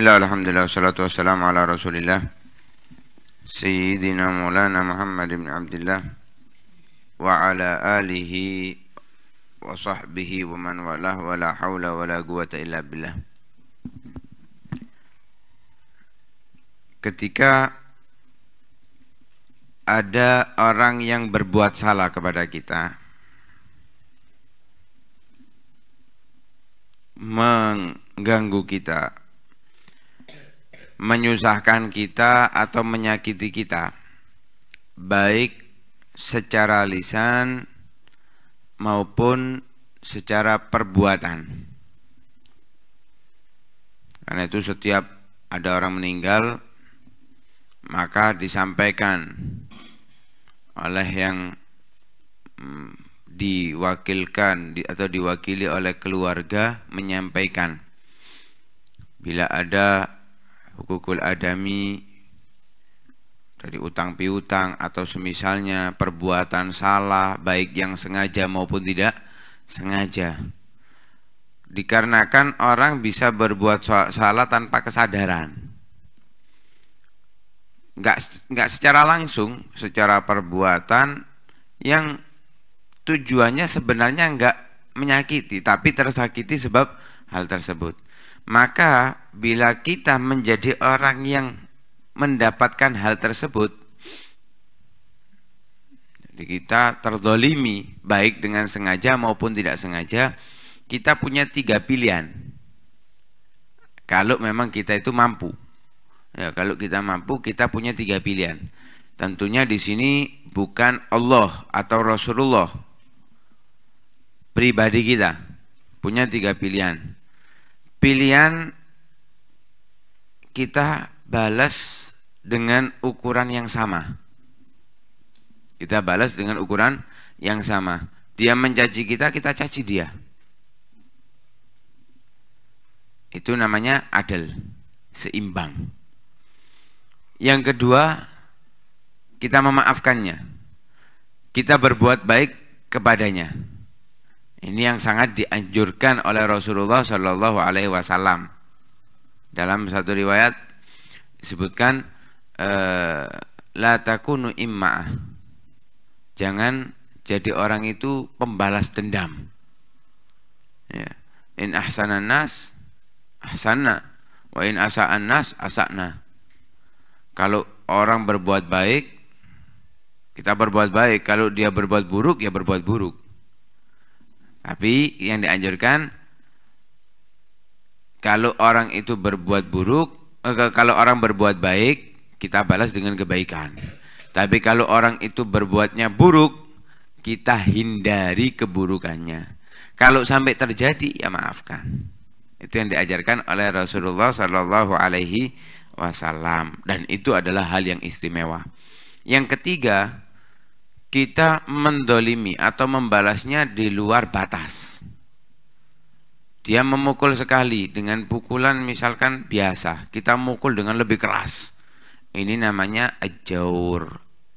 Bismillah, alhamdulillah, wassalatu wassalamu ala rasulillah Sayyidina Maulana Muhammad ibn Abdullah Wa ala alihi wa sahbihi wa man walah wa la hawla wa la quwata illa billah Ketika ada orang yang berbuat salah kepada kita Mengganggu kita menyusahkan kita atau menyakiti kita baik secara lisan maupun secara perbuatan karena itu setiap ada orang meninggal maka disampaikan oleh yang mm, diwakilkan atau diwakili oleh keluarga menyampaikan bila ada hukukul adami dari utang piutang atau semisalnya perbuatan salah baik yang sengaja maupun tidak sengaja dikarenakan orang bisa berbuat salah tanpa kesadaran nggak nggak secara langsung secara perbuatan yang tujuannya sebenarnya nggak menyakiti tapi tersakiti sebab hal tersebut maka bila kita menjadi orang yang mendapatkan hal tersebut jadi kita terdolimi baik dengan sengaja maupun tidak sengaja kita punya tiga pilihan kalau memang kita itu mampu ya kalau kita mampu kita punya tiga pilihan tentunya di sini bukan Allah atau Rasulullah pribadi kita punya tiga pilihan pilihan kita balas dengan ukuran yang sama. Kita balas dengan ukuran yang sama. Dia mencaci kita, kita caci dia. Itu namanya adil, seimbang. Yang kedua, kita memaafkannya. Kita berbuat baik kepadanya. Ini yang sangat dianjurkan oleh Rasulullah Shallallahu Alaihi Wasallam. Dalam satu riwayat disebutkan eh, la takunu imma, Jangan jadi orang itu pembalas dendam. Ya. In ahsanan nas ahsana wa in asa'an nas asa'na. Kalau orang berbuat baik kita berbuat baik, kalau dia berbuat buruk ya berbuat buruk. Tapi yang dianjurkan kalau orang itu berbuat buruk, eh, kalau orang berbuat baik, kita balas dengan kebaikan. Tapi kalau orang itu berbuatnya buruk, kita hindari keburukannya. Kalau sampai terjadi, ya maafkan. Itu yang diajarkan oleh Rasulullah Sallallahu Alaihi Wasallam, dan itu adalah hal yang istimewa. Yang ketiga, kita mendolimi atau membalasnya di luar batas. Dia memukul sekali dengan pukulan misalkan biasa, kita mukul dengan lebih keras. Ini namanya ajaur,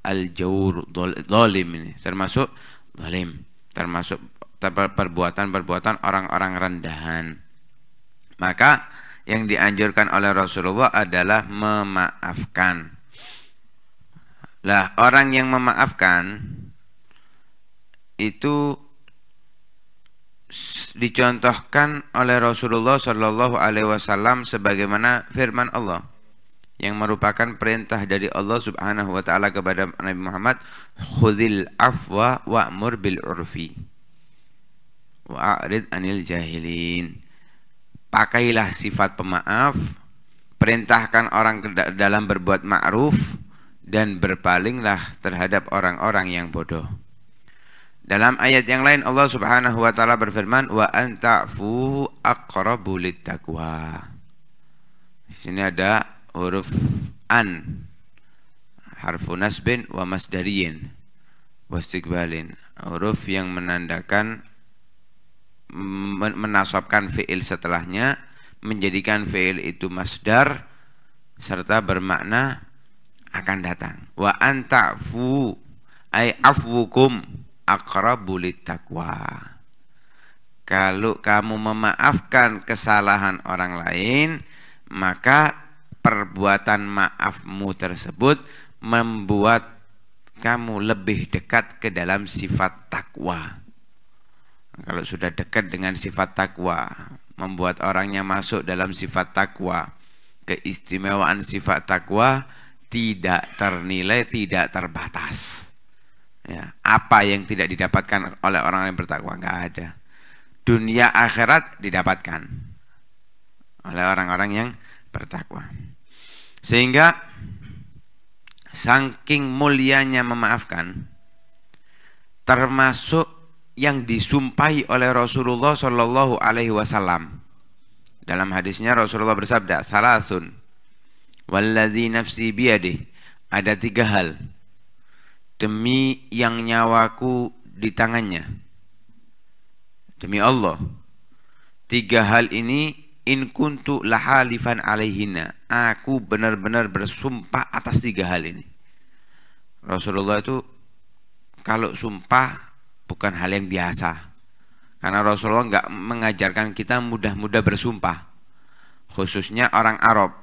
aljaur, dolim ini termasuk dolim, termasuk perbuatan-perbuatan orang-orang rendahan. Maka yang dianjurkan oleh Rasulullah adalah memaafkan lah, orang yang memaafkan itu dicontohkan oleh Rasulullah Shallallahu Alaihi Wasallam sebagaimana firman Allah yang merupakan perintah dari Allah Subhanahu Wa Taala kepada Nabi Muhammad khudil afwa Wa bil urfi Wa Arid anil jahilin pakailah sifat pemaaf perintahkan orang dalam berbuat ma'ruf dan berpalinglah terhadap orang-orang yang bodoh. Dalam ayat yang lain Allah Subhanahu wa taala berfirman wa anta'fu aqrabu littaqwa. Di sini ada huruf an harfu nasbin wa masdariyin wastikbalin huruf yang menandakan menasabkan fi'il setelahnya menjadikan fi'il itu masdar serta bermakna akan datang. Wa antafu ay afwukum aqrabu takwa. Kalau kamu memaafkan kesalahan orang lain, maka perbuatan maafmu tersebut membuat kamu lebih dekat ke dalam sifat takwa. Kalau sudah dekat dengan sifat takwa, membuat orangnya masuk dalam sifat takwa, keistimewaan sifat takwa, tidak ternilai, tidak terbatas. Ya, apa yang tidak didapatkan oleh orang yang bertakwa nggak ada. Dunia akhirat didapatkan oleh orang-orang yang bertakwa. Sehingga saking mulianya memaafkan termasuk yang disumpahi oleh Rasulullah Shallallahu alaihi wasallam. Dalam hadisnya Rasulullah bersabda, "Salasun Walladzi nafsi biadih. Ada tiga hal. Demi yang nyawaku di tangannya. Demi Allah. Tiga hal ini in kuntu lahalifan alaihina. Aku benar-benar bersumpah atas tiga hal ini. Rasulullah itu kalau sumpah bukan hal yang biasa. Karena Rasulullah nggak mengajarkan kita mudah-mudah bersumpah. Khususnya orang Arab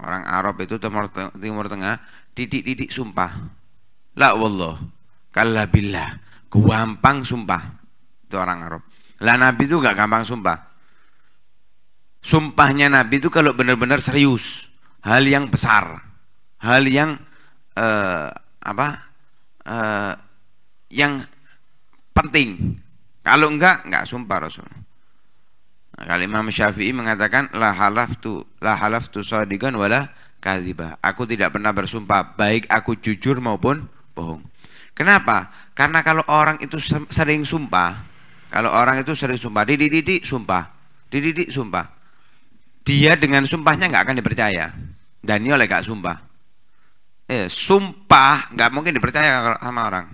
orang Arab itu Timur, Timur Tengah didik-didik sumpah la wallah kalla billah gampang sumpah itu orang Arab lah Nabi itu gak gampang sumpah sumpahnya Nabi itu kalau benar-benar serius hal yang besar hal yang uh, apa uh, yang penting kalau enggak enggak sumpah Rasul Nah, kalau Imam Syafi'i mengatakan la halaftu la halaftu sadiqan wala kadhiba. Aku tidak pernah bersumpah baik aku jujur maupun bohong. Kenapa? Karena kalau orang itu sering sumpah, kalau orang itu sering sumpah, dididik sumpah, dididik sumpah. Dia dengan sumpahnya nggak akan dipercaya. Dan ini oleh gak sumpah. Eh, sumpah nggak mungkin dipercaya sama orang.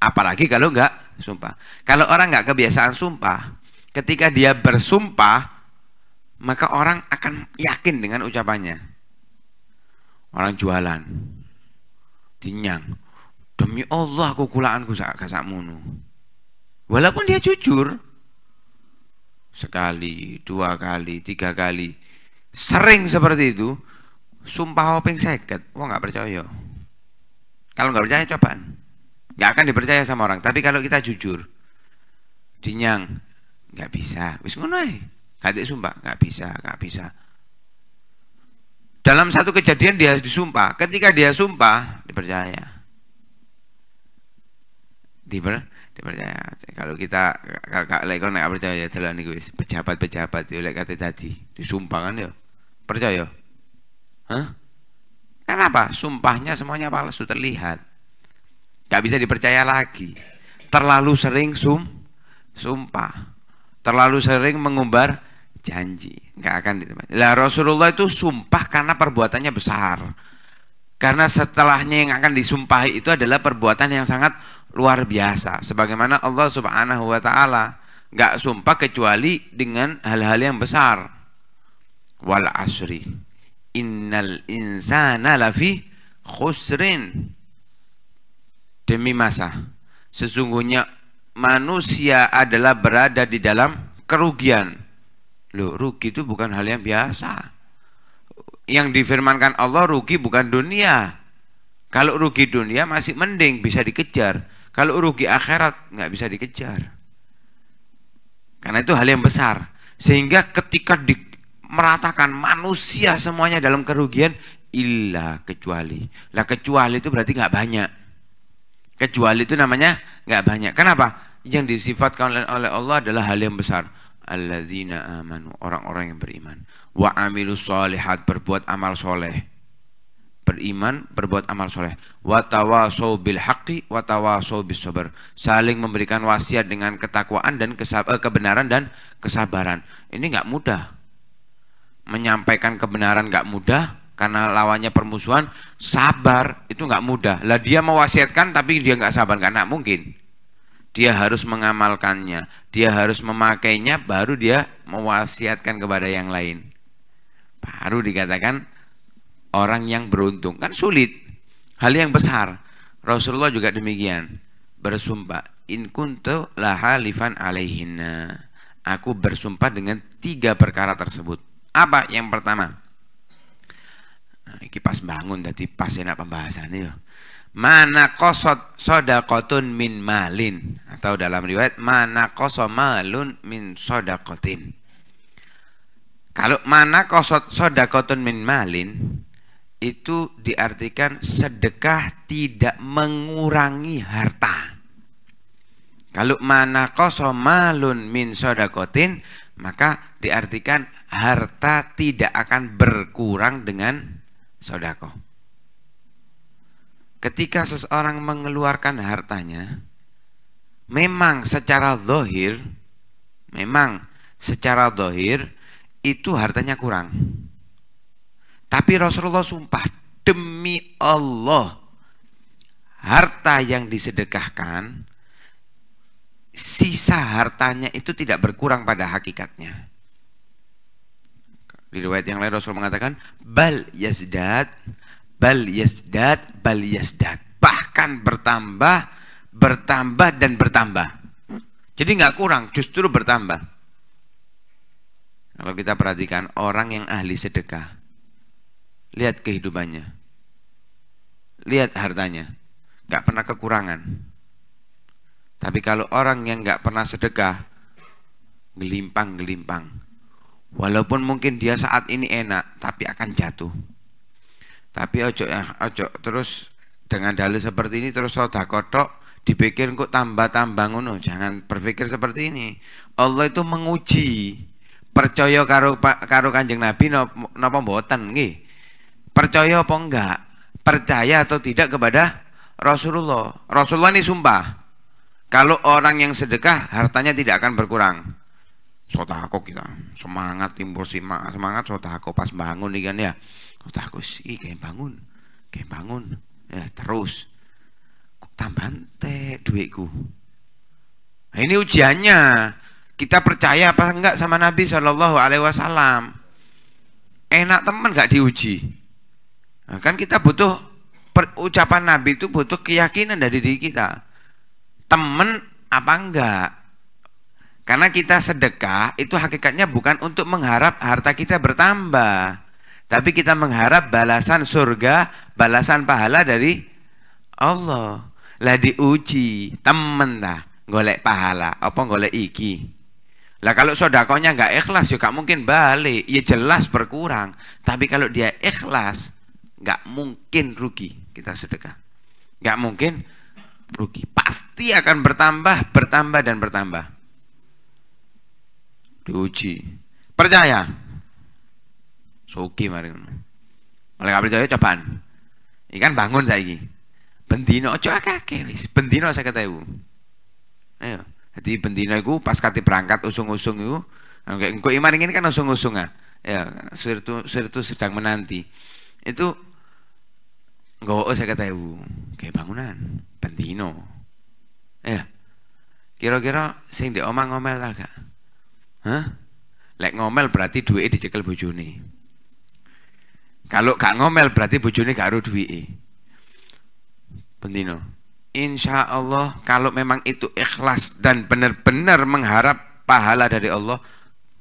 Apalagi kalau nggak sumpah. Kalau orang nggak kebiasaan sumpah, ketika dia bersumpah, maka orang akan yakin dengan ucapannya. Orang jualan, dinyang, demi Allah aku kulaanku ku munu. Walaupun dia jujur, sekali, dua kali, tiga kali, sering seperti itu, sumpah hoping seket, wah nggak percaya. Kalau nggak percaya cobaan, nggak akan dipercaya sama orang. Tapi kalau kita jujur, dinyang, nggak bisa wis ngono ae sumpah nggak bisa nggak bisa dalam satu kejadian dia disumpah ketika dia sumpah dipercaya Diper, dipercaya kalau kita kalau lekor nggak percaya ya dalam nih wis pejabat pejabat ya itu lek tadi disumpah kan ya percaya hah kenapa sumpahnya semuanya palsu terlihat nggak bisa dipercaya lagi terlalu sering sum sumpah terlalu sering mengumbar janji nggak akan ditebak lah Rasulullah itu sumpah karena perbuatannya besar karena setelahnya yang akan disumpahi itu adalah perbuatan yang sangat luar biasa sebagaimana Allah subhanahu wa ta'ala nggak sumpah kecuali dengan hal-hal yang besar wal asri innal insana lafi khusrin demi masa sesungguhnya manusia adalah berada di dalam kerugian. Loh, rugi itu bukan hal yang biasa. Yang difirmankan Allah rugi bukan dunia. Kalau rugi dunia masih mending bisa dikejar. Kalau rugi akhirat nggak bisa dikejar. Karena itu hal yang besar. Sehingga ketika di, meratakan manusia semuanya dalam kerugian, illa kecuali. Lah kecuali itu berarti nggak banyak kecuali itu namanya nggak banyak. Kenapa? Yang disifatkan oleh Allah adalah hal yang besar. Alladzina amanu, orang-orang yang beriman. Wa amilu solihat, berbuat amal soleh. Beriman, berbuat amal soleh. Wa tawasau bil haqqi, wa tawasau bis sabar. Saling memberikan wasiat dengan ketakwaan dan eh, kebenaran dan kesabaran. Ini nggak mudah. Menyampaikan kebenaran nggak mudah, karena lawannya permusuhan sabar itu nggak mudah lah dia mewasiatkan tapi dia nggak sabar karena mungkin dia harus mengamalkannya dia harus memakainya baru dia mewasiatkan kepada yang lain baru dikatakan orang yang beruntung kan sulit hal yang besar Rasulullah juga demikian bersumpah in kuntu lahalifan alaihinna aku bersumpah dengan tiga perkara tersebut apa yang pertama Nah, iki pas bangun tadi pas enak pembahasannya ya. Mana kosot sodakotun min malin atau nah, dalam riwayat mana kosot malun min sodakotin. Kalau mana kosot sodakotun min malin itu diartikan sedekah tidak mengurangi harta. Kalau mana kosot malun min sodakotin maka diartikan harta tidak akan berkurang dengan sodako. Ketika seseorang mengeluarkan hartanya, memang secara dohir, memang secara dohir itu hartanya kurang. Tapi Rasulullah sumpah, demi Allah, harta yang disedekahkan, sisa hartanya itu tidak berkurang pada hakikatnya. Di riwayat yang lain Rasul mengatakan bal yasdat, bal yasdat, bal yasdat Bahkan bertambah, bertambah dan bertambah. Jadi nggak kurang, justru bertambah. Kalau kita perhatikan orang yang ahli sedekah, lihat kehidupannya, lihat hartanya, nggak pernah kekurangan. Tapi kalau orang yang nggak pernah sedekah, gelimpang-gelimpang, Walaupun mungkin dia saat ini enak, tapi akan jatuh. Tapi ojo ya, ojo terus dengan dalil seperti ini terus soda kodok dipikir kok tambah-tambah ngono. Jangan berpikir seperti ini. Allah itu menguji percaya karo karo Kanjeng Nabi nopo mboten nggih. Percaya apa enggak? Percaya atau tidak kepada Rasulullah. Rasulullah ini sumpah kalau orang yang sedekah hartanya tidak akan berkurang sota aku kita semangat timbul simak semangat sota aku pas bangun nih kan ya aku sih kayak bangun kayak bangun ya terus tambah tambahan teh duitku nah, ini ujiannya kita percaya apa enggak sama Nabi Shallallahu Alaihi Wasallam enak temen nggak diuji nah, kan kita butuh ucapan Nabi itu butuh keyakinan dari diri kita temen apa enggak karena kita sedekah itu hakikatnya bukan untuk mengharap harta kita bertambah. Tapi kita mengharap balasan surga, balasan pahala dari Allah. Lah diuji, temen dah golek pahala, apa golek iki. Lah kalau sodakonya nggak ikhlas juga ya mungkin balik, ya jelas berkurang. Tapi kalau dia ikhlas, nggak mungkin rugi kita sedekah. Nggak mungkin rugi, pasti akan bertambah, bertambah dan bertambah diuji percaya suki mari oleh kabel jauh cobaan ikan bangun lagi bendino coba kakek wis bendino saya ibu ayo jadi bendino itu pas kati perangkat usung-usung itu okay, anu engko iman ini kan usung-usung ah ya sirtu sirtu sedang menanti itu nggowo saya kata ibu kayak bangunan bendino ya kira-kira sing di omang omel lah kak. Hah? Lek ngomel berarti dwi dicekel bujuni. Kalau gak ngomel berarti bujuni gak harus dwi. pentino, Insya Allah kalau memang itu ikhlas dan benar-benar mengharap pahala dari Allah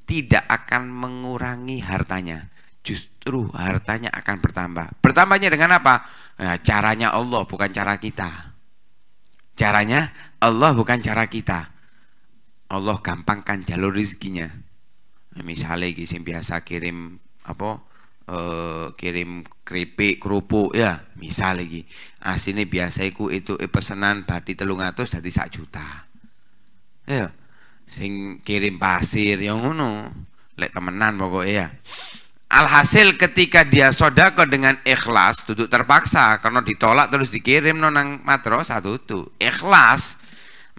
tidak akan mengurangi hartanya justru hartanya akan bertambah bertambahnya dengan apa? Nah, caranya Allah bukan cara kita caranya Allah bukan cara kita Allah gampangkan jalur rizkinya misalnya gitu biasa kirim apa eh, kirim keripik kerupuk ya misal lagi asine biasa itu itu eh, pesanan berarti telung atau jadi sak juta ya sing kirim pasir yang ngono lek temenan pokoknya ya alhasil ketika dia sodako dengan ikhlas duduk terpaksa karena ditolak terus dikirim nonang matros satu tuh ikhlas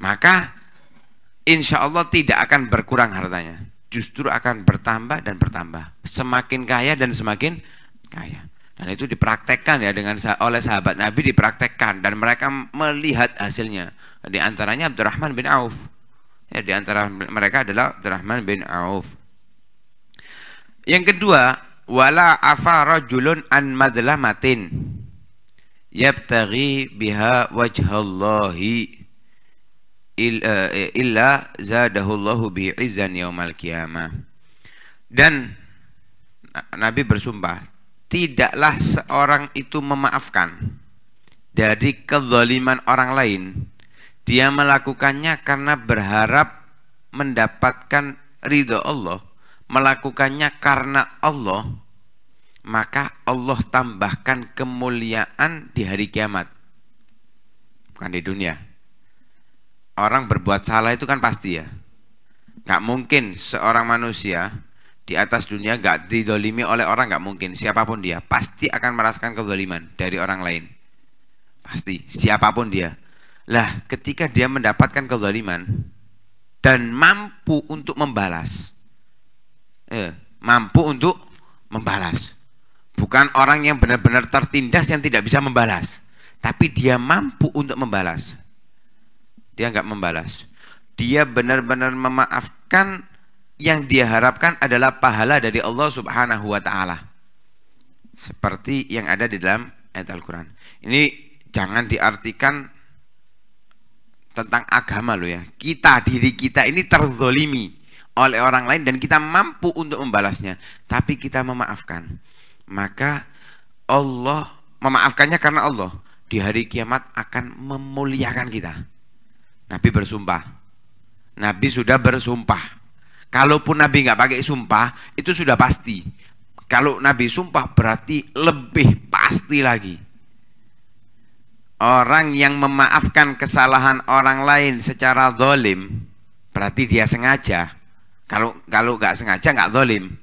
maka insya Allah tidak akan berkurang hartanya. Justru akan bertambah dan bertambah. Semakin kaya dan semakin kaya. Dan itu dipraktekkan ya dengan oleh sahabat Nabi dipraktekkan dan mereka melihat hasilnya. Di antaranya Abdurrahman bin Auf. Ya, di antara mereka adalah Abdurrahman bin Auf. Yang kedua, wala afa rajulun an madlamatin yabtaghi biha wajhallahi Eh, illa bi izan yaumal qiyamah. Dan Nabi bersumpah, tidaklah seorang itu memaafkan dari kezaliman orang lain. Dia melakukannya karena berharap mendapatkan ridho Allah, melakukannya karena Allah, maka Allah tambahkan kemuliaan di hari kiamat. Bukan di dunia orang berbuat salah itu kan pasti ya. Nggak mungkin seorang manusia di atas dunia nggak didolimi oleh orang nggak mungkin. Siapapun dia pasti akan merasakan kedoliman dari orang lain. Pasti, siapapun dia. Lah, ketika dia mendapatkan kedoliman dan mampu untuk membalas. Eh, mampu untuk membalas. Bukan orang yang benar-benar tertindas yang tidak bisa membalas. Tapi dia mampu untuk membalas dia nggak membalas. Dia benar-benar memaafkan yang dia harapkan adalah pahala dari Allah Subhanahu wa taala. Seperti yang ada di dalam ayat Al-Qur'an. Ini jangan diartikan tentang agama lo ya. Kita diri kita ini terzolimi oleh orang lain dan kita mampu untuk membalasnya, tapi kita memaafkan. Maka Allah memaafkannya karena Allah di hari kiamat akan memuliakan kita. Nabi bersumpah. Nabi sudah bersumpah. Kalaupun Nabi nggak pakai sumpah, itu sudah pasti. Kalau Nabi sumpah berarti lebih pasti lagi. Orang yang memaafkan kesalahan orang lain secara dolim, berarti dia sengaja. Kalau kalau nggak sengaja nggak dolim.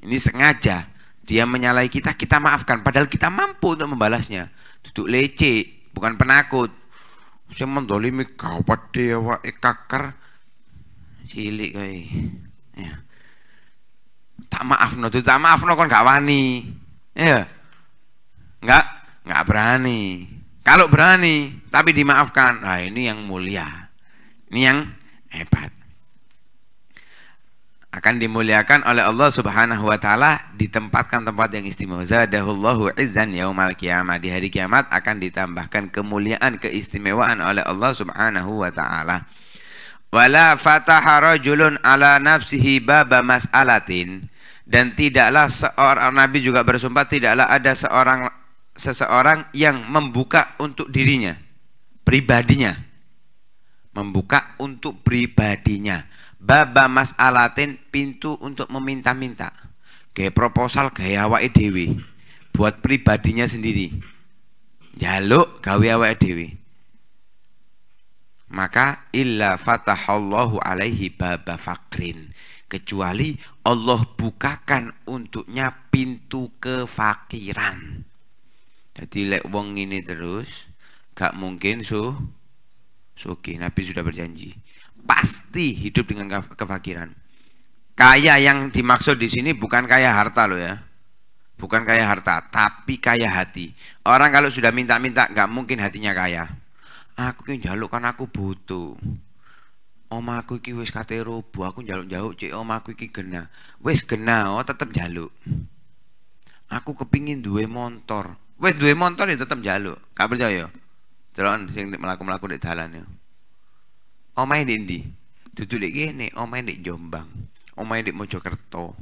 Ini sengaja. Dia menyalahi kita, kita maafkan. Padahal kita mampu untuk membalasnya. Duduk lecek, bukan penakut. Saya mendolimi kau pada wa kakar cilik kai Ya. Tak maaf no, tak maaf no kon gak wani. Ya. Enggak, enggak berani. Kalau berani tapi dimaafkan, nah ini yang mulia. Ini yang hebat akan dimuliakan oleh Allah Subhanahu wa taala ditempatkan tempat yang istimewa. Zadahullahu izzan yaumal kiamat. Di hari kiamat akan ditambahkan kemuliaan keistimewaan oleh Allah Subhanahu wa taala. Wala fataha rajulun ala nafsihi baba mas'alatin dan tidaklah seorang nabi juga bersumpah tidaklah ada seorang seseorang yang membuka untuk dirinya pribadinya membuka untuk pribadinya baba Mas mas'alatin pintu untuk meminta-minta ke proposal gaya awake Edwi buat pribadinya sendiri jaluk gawe awake Edwi. maka illa Allahu alaihi baba fakrin kecuali Allah bukakan untuknya pintu kefakiran jadi lek wong ini terus gak mungkin suh suki Nabi sudah berjanji pasti hidup dengan kefakiran. Kaya yang dimaksud di sini bukan kaya harta loh ya. Bukan kaya harta, tapi kaya hati. Orang kalau sudah minta-minta nggak mungkin hatinya kaya. Aku ki jaluk kan aku butuh. Om aku iki wes katero robo, aku jaluk jauh. cek om aku iki gena, wes gena, oh tetep jaluk. Aku kepingin dua motor. wes dua motor ya tetep jaluk. Kabel percaya? Delokan sing melaku-melaku di dalan ya. Omahe di ndi? Dudu di gini omahe di Jombang. Omahe di Mojokerto.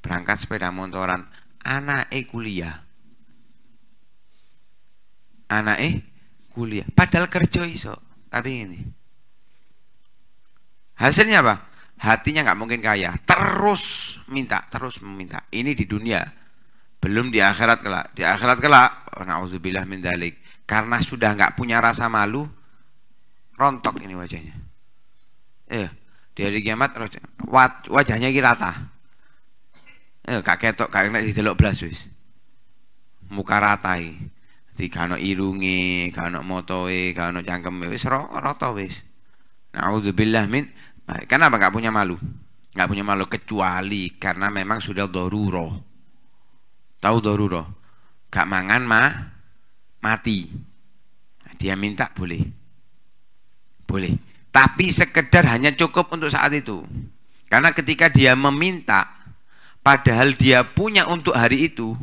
Berangkat sepeda motoran, Anak eh kuliah. Anak eh kuliah. Padahal kerja iso, tapi ini. Hasilnya apa? Hatinya nggak mungkin kaya. Terus minta, terus meminta. Ini di dunia. Belum di akhirat kelak. Di akhirat kelak, nauzubillah min dalik. Karena sudah nggak punya rasa malu, rontok ini wajahnya eh di hari kiamat wajahnya kira rata eh kakek ketok gak kena didelok blas wis muka rata Di kano irungi, kano motoi, kano cangkeme wis roto wis bilah min nah, kenapa nggak punya malu nggak punya malu kecuali karena memang sudah doruro tahu doruro gak mangan mah mati dia minta boleh boleh. Tapi sekedar hanya cukup untuk saat itu. Karena ketika dia meminta, padahal dia punya untuk hari itu,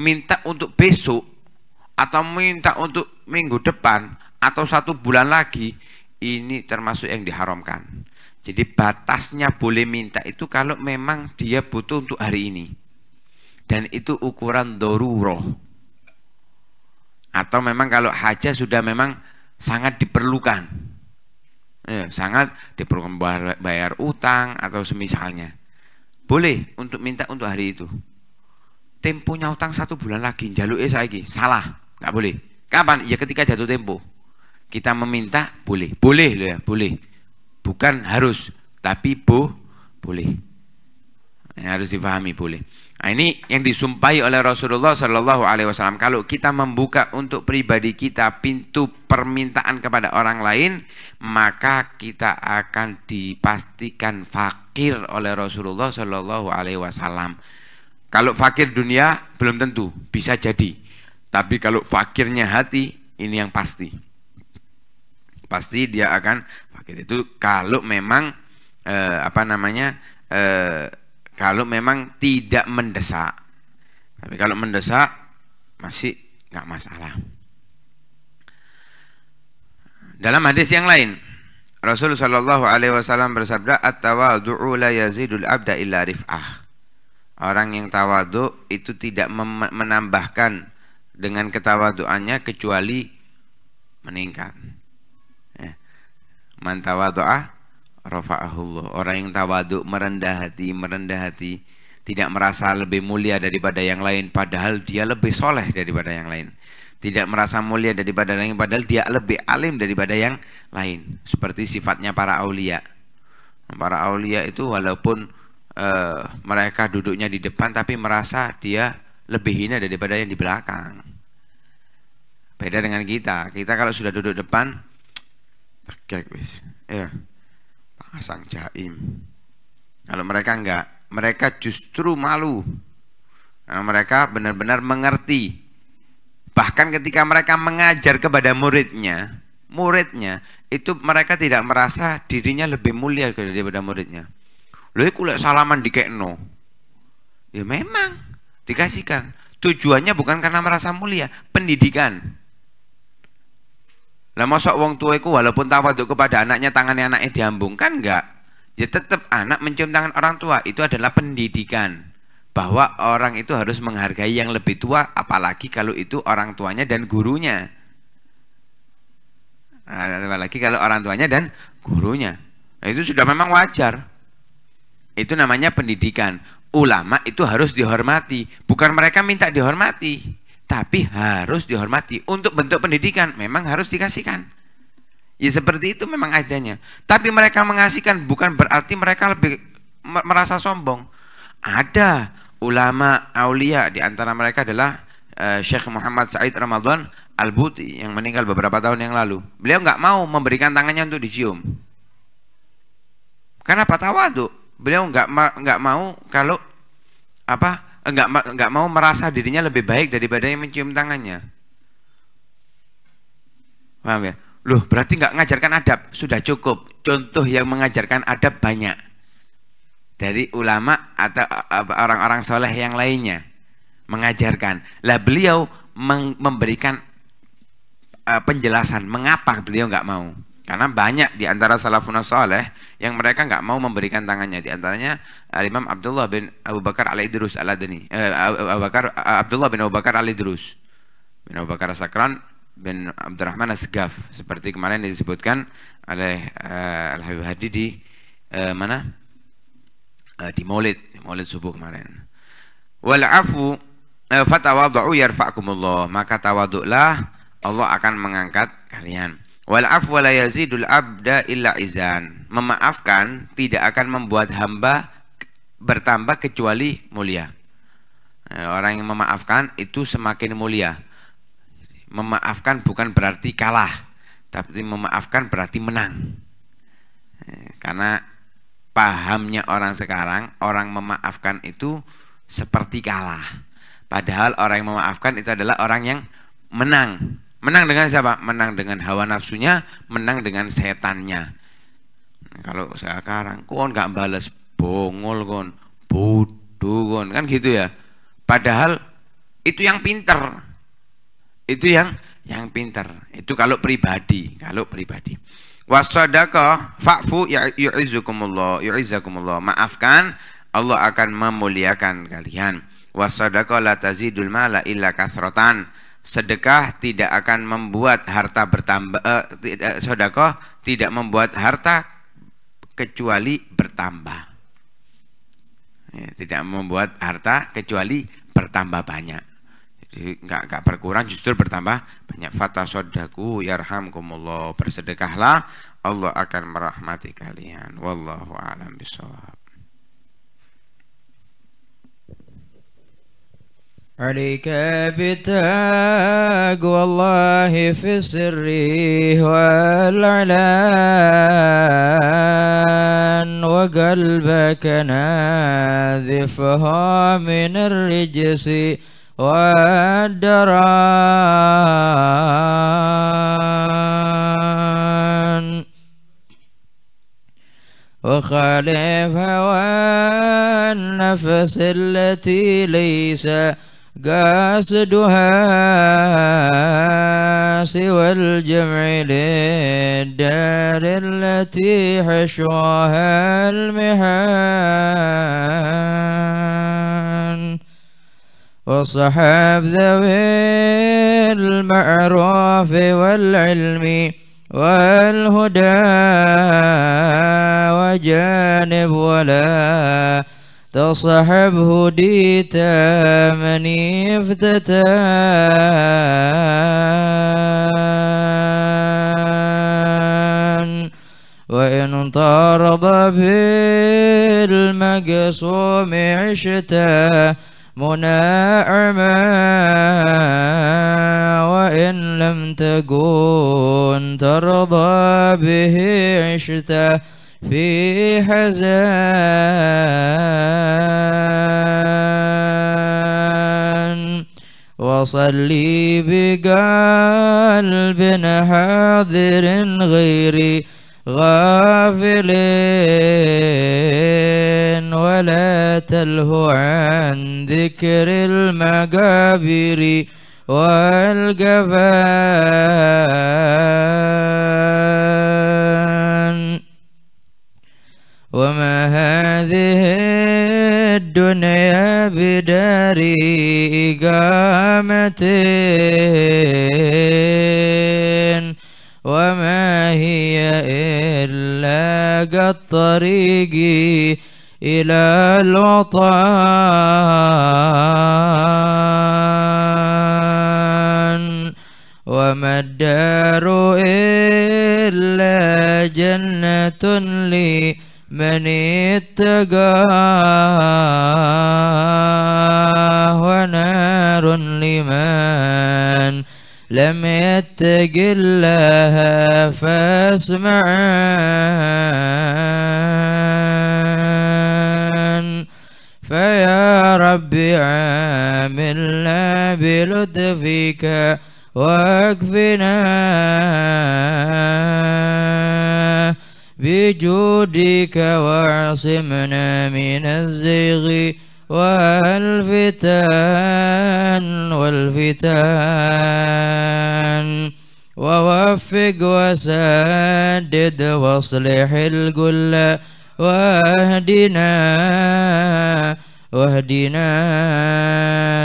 minta untuk besok, atau minta untuk minggu depan, atau satu bulan lagi, ini termasuk yang diharamkan. Jadi batasnya boleh minta itu kalau memang dia butuh untuk hari ini. Dan itu ukuran doruroh. Atau memang kalau haja sudah memang sangat diperlukan eh, sangat diperlukan bayar, bayar utang atau semisalnya boleh untuk minta untuk hari itu temponya utang satu bulan lagi jaluk es lagi salah nggak boleh kapan ya ketika jatuh tempo kita meminta boleh boleh loh ya boleh bukan harus tapi bu boleh yang harus difahami boleh Nah, ini yang disumpahi oleh Rasulullah Shallallahu Alaihi Wasallam. Kalau kita membuka untuk pribadi kita pintu permintaan kepada orang lain, maka kita akan dipastikan fakir oleh Rasulullah Shallallahu Alaihi Wasallam. Kalau fakir dunia belum tentu bisa jadi, tapi kalau fakirnya hati ini yang pasti. Pasti dia akan fakir itu kalau memang eh, apa namanya eh, kalau memang tidak mendesak. Tapi kalau mendesak masih nggak masalah. Dalam hadis yang lain, Rasulullah Shallallahu Alaihi Wasallam bersabda, at la yazidul abda illa rif'ah." Orang yang tawadu itu tidak menambahkan dengan ketawaduannya kecuali meningkat. Ya rafa'ahullah orang yang tawaduk merendah hati merendah hati tidak merasa lebih mulia daripada yang lain padahal dia lebih soleh daripada yang lain tidak merasa mulia daripada yang lain padahal dia lebih alim daripada yang lain seperti sifatnya para aulia para aulia itu walaupun uh, mereka duduknya di depan tapi merasa dia lebih hina daripada yang di belakang beda dengan kita kita kalau sudah duduk depan pakai ya yeah. Ah, sang jaim. Kalau mereka enggak, mereka justru malu. Karena mereka benar-benar mengerti. Bahkan ketika mereka mengajar kepada muridnya, muridnya itu mereka tidak merasa dirinya lebih mulia daripada muridnya. Loh, kulek salaman di dikekno. Ya memang dikasihkan. Tujuannya bukan karena merasa mulia, pendidikan. Lah sok wong tua itu walaupun tawaduk kepada anaknya tangannya anaknya diambung kan enggak? Ya tetap anak mencium tangan orang tua itu adalah pendidikan bahwa orang itu harus menghargai yang lebih tua apalagi kalau itu orang tuanya dan gurunya. Nah, apalagi kalau orang tuanya dan gurunya. Nah, itu sudah memang wajar. Itu namanya pendidikan. Ulama itu harus dihormati, bukan mereka minta dihormati tapi harus dihormati untuk bentuk pendidikan memang harus dikasihkan ya seperti itu memang adanya tapi mereka mengasihkan bukan berarti mereka lebih merasa sombong ada ulama aulia di antara mereka adalah uh, Syekh Muhammad Said Ramadan Al-Buti yang meninggal beberapa tahun yang lalu beliau nggak mau memberikan tangannya untuk dicium karena apa tawadu beliau nggak nggak ma mau kalau apa enggak enggak mau merasa dirinya lebih baik daripada yang mencium tangannya. Paham ya? Loh, berarti enggak mengajarkan adab. Sudah cukup. Contoh yang mengajarkan adab banyak. Dari ulama atau orang-orang soleh yang lainnya. Mengajarkan. Lah beliau memberikan penjelasan mengapa beliau enggak mau. Karena banyak di antara salafun saleh yang mereka nggak mau memberikan tangannya. Di antaranya Al eh, Imam Abdullah bin Abu Bakar Al Idrus Al Adani, eh, Abu Bakar eh, Abdullah bin Abu Bakar Al Idrus bin Abu Bakar Sakran bin Abdurrahman Asgaf seperti kemarin disebutkan oleh uh, eh, Al Habib Hadi di uh, mana uh, di Maulid Maulid subuh kemarin. Wal afu fatawadhu yarfa'kumullah maka tawaduklah Allah akan mengangkat kalian. Wal afwa la yazidul abda illa izan. Memaafkan tidak akan membuat hamba bertambah kecuali mulia. Nah, orang yang memaafkan itu semakin mulia. Memaafkan bukan berarti kalah, tapi memaafkan berarti menang. Eh, karena pahamnya orang sekarang, orang memaafkan itu seperti kalah. Padahal orang yang memaafkan itu adalah orang yang menang. Menang dengan siapa? Menang dengan hawa nafsunya, menang dengan setannya. kalau sekarang kon gak bales bongol kon, bodoh kon, kan gitu ya. Padahal itu yang pinter. Itu yang yang pinter. Itu kalau pribadi, kalau pribadi. Wasadaqah fa'fu ya-, yu'izukumullah, yu'izakumullah. Maafkan, Allah akan memuliakan kalian. Wasadaqah la tazidul mala illa kasratan sedekah tidak akan membuat harta bertambah eh, eh, sodakoh tidak membuat harta kecuali bertambah ya, tidak membuat harta kecuali bertambah banyak jadi nggak nggak berkurang justru bertambah banyak fata sodaku yarhamkumullah bersedekahlah Allah akan merahmati kalian wallahu alam bisawab عليك بتقوى الله في السر والعلان وقلبك ناذفها من الرجس والدران وخالف هوى النفس التي ليس قاصدها سوى الجمع للدار التي حشوها المحان وصحاب ذوي المعروف والعلم والهدى وجانب ولا تصحب هديتا من يفتتان وإن طارض بالمقسوم عشتا مناعما وإن لم تكن ترضى به عشتا في حزان وصلي بقلب حاضر غير غافل ولا تلهو عن ذكر المقابر والقفان وما هذه الدنيا بدار إقامة وما هي إلا قد طريقي إلى الوطن وما الدار إلا جنة لي من اتقاه ونار لمن لم يتق الله فاسمعان فيا رب عاملنا بلطفك واكفنا بجودك واعصمنا من الزيغ والفتان والفتان ووفق وسدد واصلح الجل واهدنا واهدنا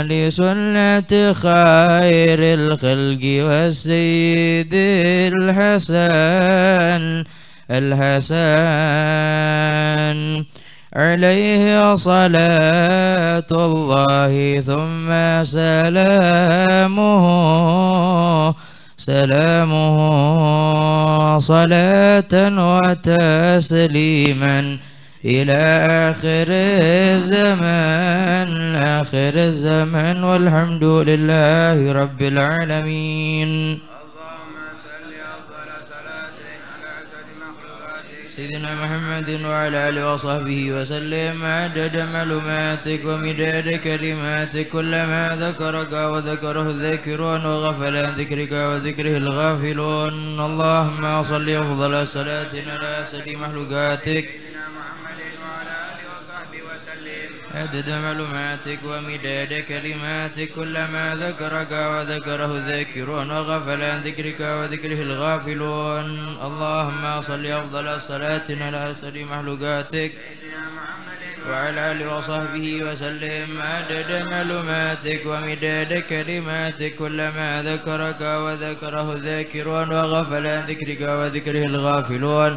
لسنة خير الخلق والسيد الحسن الحسن عليه صلاة الله ثم سلامه سلامه صلاة وتسليما إلى آخر الزمان آخر الزمان والحمد لله رب العالمين سيدنا محمد وعلى آله وصحبه وسلم عدد معلوماتك ومداد كلماتك كلما ذكرك وذكره الذاكرون وغفل عن ذكرك وذكره الغافلون اللهم صل أفضل صلاة على سبيل مخلوقاتك عدد معلوماتك ومداد كلماتك كلما ذكرك وذكره الذاكرون وغفل عن ذكرك وذكره الغافلون اللهم صل أفضل صلاتنا على أسر مخلوقاتك وعلى آله وصحبه وسلم عدد معلوماتك ومداد كلماتك كلما ذكرك وذكره الذاكرون وغفل عن ذكرك وذكره الغافلون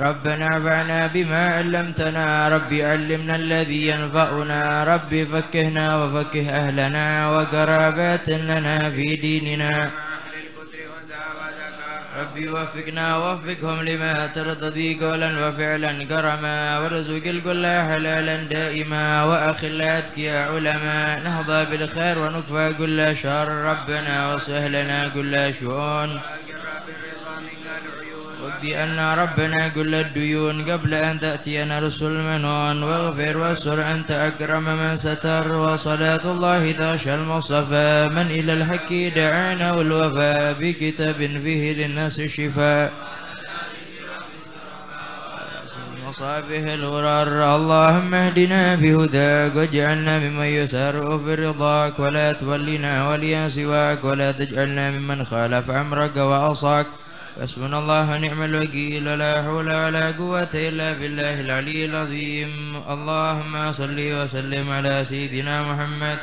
ربنا فعنا بما علمتنا رب علمنا الذي ينفعنا رب فكهنا وفكه أهلنا وقرابات لنا في ديننا ربي وفقنا ووفقهم لما ترتضي قولا وفعلا كرما وارزق الكل حلالا دائما واخلاتك يا علماء نهضى بالخير ونكفى كل شر ربنا وسهلنا كل شؤون بأن ربنا كل الديون قبل أن تأتينا رسل منون واغفر واستر أنت أكرم من ستر وصلاة الله تغشى المصطفى من إلى الحق دعانا والوفاء بكتاب فيه للناس الشفاء صابه الغرر اللهم اهدنا بهداك واجعلنا ممن يسار في رضاك ولا تولنا وليا سواك ولا تجعلنا ممن خالف أمرك وعصاك حسبنا الله ونعم الوكيل لا حول ولا قوة إلا بالله العلي العظيم اللهم صل وسلم على سيدنا محمد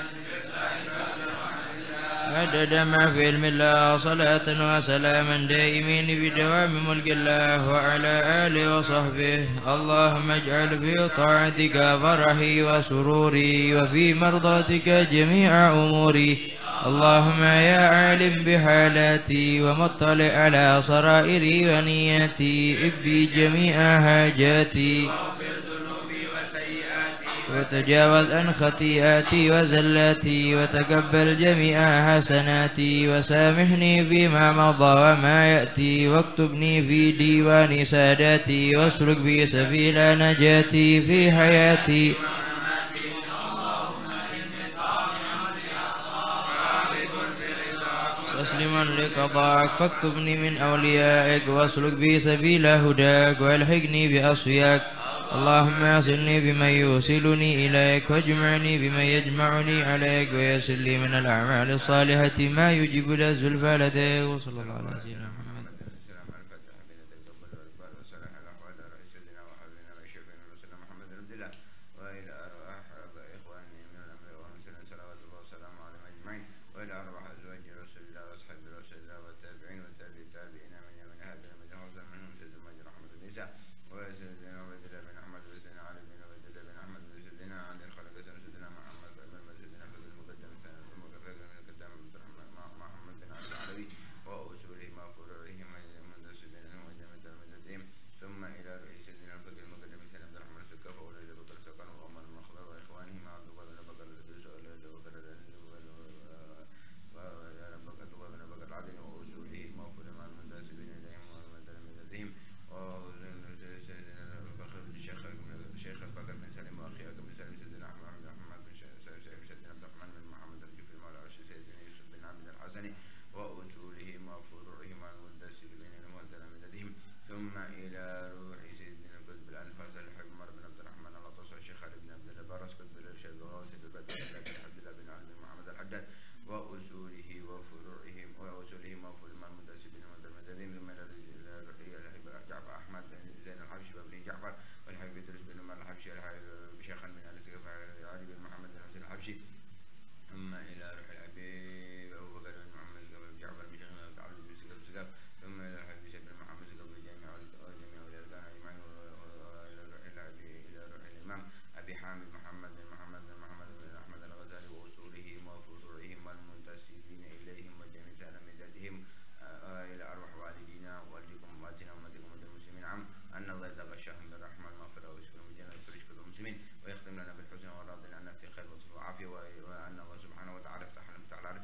عدد ما في علم الله صلاة وسلاما دائمين بدوام ملك الله وعلى آله وصحبه اللهم اجعل في طاعتك فرحي وسروري وفي مرضاتك جميع أموري اللهم يا عالم بحالاتي ومطلع على سرائري ونياتي ابدي جميع حاجاتي وتجاوز عن خطيئاتي وزلاتي وتقبل جميع حسناتي وسامحني فيما مضى وما يأتي واكتبني في ديوان ساداتي واسلك بي سبيل نجاتي في حياتي أسلما لقضاك فاكتبني من أوليائك واسلك بي سبيل هداك والحقني بأصفياك اللهم يصلني بمن يوصلني إليك واجمعني بمن يجمعني عليك ويسر لي من الأعمال الصالحة ما يجب الأزل لديك وصلى الله على سيدنا محمد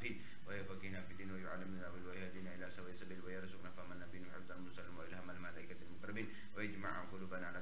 المتقين ويفقينا في الدين ويعلمنا ويهدينا الى سواء السبيل ويرزقنا فمن نبينا وحفظ المرسلين والهم الملائكه المقربين ويجمع قلوبنا على